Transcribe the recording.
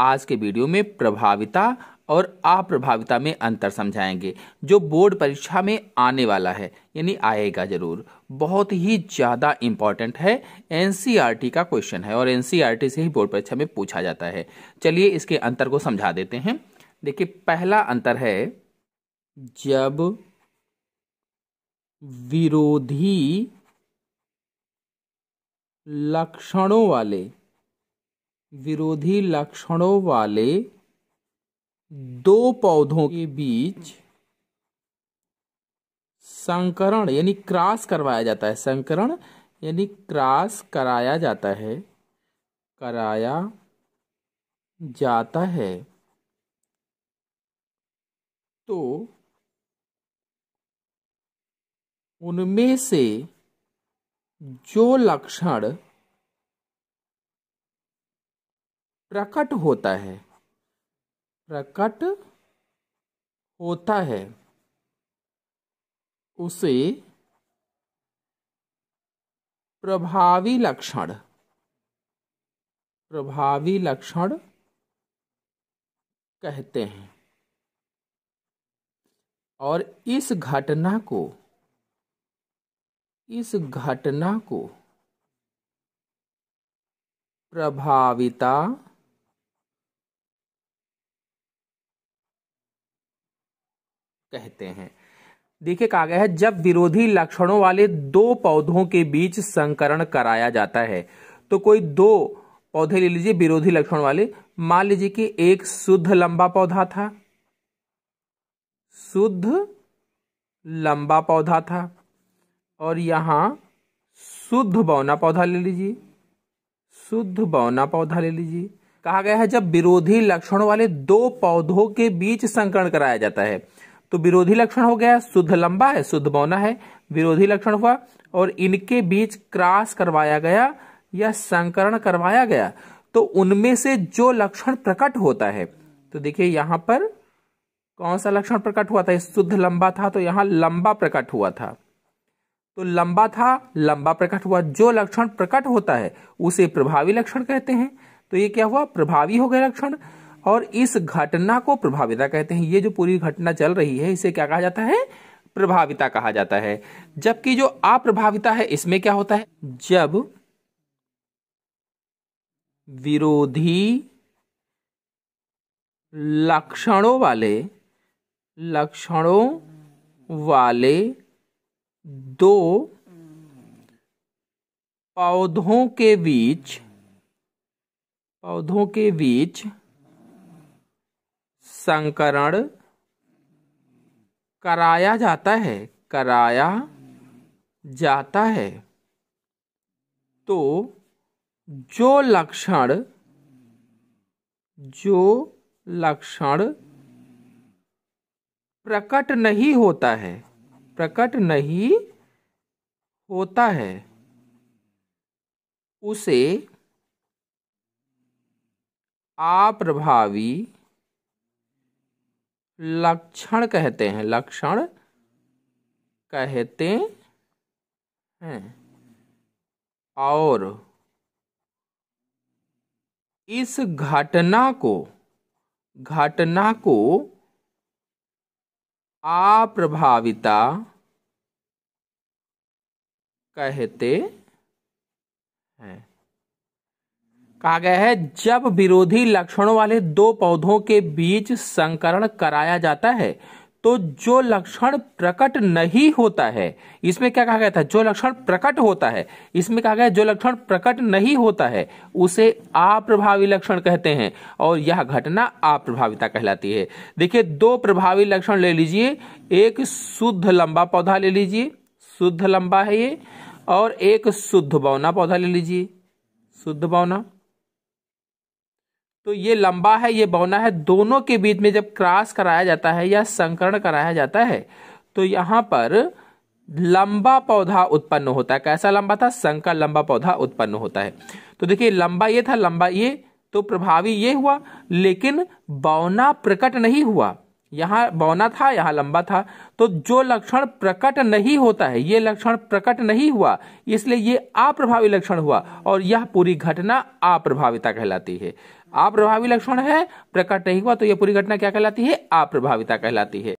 आज के वीडियो में प्रभाविता और अप्रभाविता में अंतर समझाएंगे जो बोर्ड परीक्षा में आने वाला है यानी आएगा जरूर बहुत ही ज़्यादा इम्पॉर्टेंट है एनसीईआरटी e का क्वेश्चन है और एनसीईआरटी e से ही बोर्ड परीक्षा में पूछा जाता है चलिए इसके अंतर को समझा देते हैं देखिए पहला अंतर है जब विरोधी लक्षणों वाले विरोधी लक्षणों वाले दो पौधों के बीच संकरण यानी क्रॉस करवाया जाता है संकरण यानी क्रॉस कराया जाता है कराया जाता है तो उनमें से जो लक्षण प्रकट होता है प्रकट होता है उसे प्रभावी लक्षण प्रभावी लक्षण कहते हैं और इस घटना को इस घटना को प्रभाविता कहते हैं देखिए कहा गया है जब विरोधी लक्षणों वाले दो पौधों के बीच संकरण कराया जाता है तो कोई दो पौधे ले लीजिए विरोधी लक्षण वाले मान लीजिए कि एक शुद्ध लंबा पौधा था शुद्ध लंबा पौधा था और यहां शुद्ध बौना पौधा ले लीजिए शुद्ध बौना पौधा ले लीजिए कहा गया है जब विरोधी लक्षणों वाले दो पौधों के बीच संकरण कराया जाता है तो विरोधी लक्षण हो गया शुद्ध लंबा है शुद्ध बौना है विरोधी लक्षण हुआ और इनके बीच क्रॉस करवाया गया या संकरण करवाया गया तो उनमें से जो लक्षण प्रकट होता है तो देखिए यहां पर कौन सा लक्षण प्रकट हुआ था शुद्ध लंबा था तो यहां लंबा प्रकट हुआ था तो लंबा था लंबा प्रकट हुआ जो लक्षण प्रकट होता है उसे प्रभावी लक्षण कहते हैं तो ये क्या हुआ प्रभावी हो गया लक्षण और इस घटना को प्रभाविता कहते हैं ये जो पूरी घटना चल रही है इसे क्या कहा जाता है प्रभाविता कहा जाता है जबकि जो अप्रभाविता है इसमें क्या होता है जब विरोधी लक्षणों वाले लक्षणों वाले दो पौधों के बीच पौधों के बीच संकरण कराया जाता है कराया जाता है तो जो लक्षण जो लक्षण प्रकट नहीं होता है प्रकट नहीं होता है उसे आप्रभावी लक्षण कहते हैं लक्षण कहते हैं और इस घटना को घटना को अप्रभाविता कहते हैं कहा गया है जब विरोधी लक्षणों वाले दो पौधों के बीच संकरण कराया जाता है तो जो लक्षण प्रकट नहीं होता है इसमें क्या कहा गया था जो लक्षण प्रकट होता है इसमें कहा गया जो लक्षण प्रकट नहीं होता है उसे अप्रभावी लक्षण कहते हैं और यह घटना अप्रभाविता कहलाती है देखिए दो प्रभावी लक्षण ले लीजिए एक शुद्ध लंबा पौधा ले लीजिए शुद्ध लंबा है ये और एक शुद्ध बौना पौधा ले लीजिए शुद्ध बौना तो ये लंबा है ये बौना है दोनों के बीच में जब क्रॉस कराया जाता है या संकरण कराया जाता है तो यहां पर लंबा पौधा उत्पन्न होता है कैसा लंबा था संघ का लंबा पौधा उत्पन्न होता है तो देखिए लंबा ये था लंबा ये तो प्रभावी ये हुआ लेकिन बौना प्रकट नहीं हुआ यहाँ बौना था यहाँ लंबा था तो जो लक्षण प्रकट नहीं होता है ये लक्षण प्रकट नहीं हुआ इसलिए ये अप्रभावी लक्षण हुआ और यह पूरी घटना अप्रभाविता कहलाती है अप्रभावी लक्षण है प्रकट नहीं हुआ तो यह पूरी घटना क्या कहलाती है अप्रभाविता कहलाती है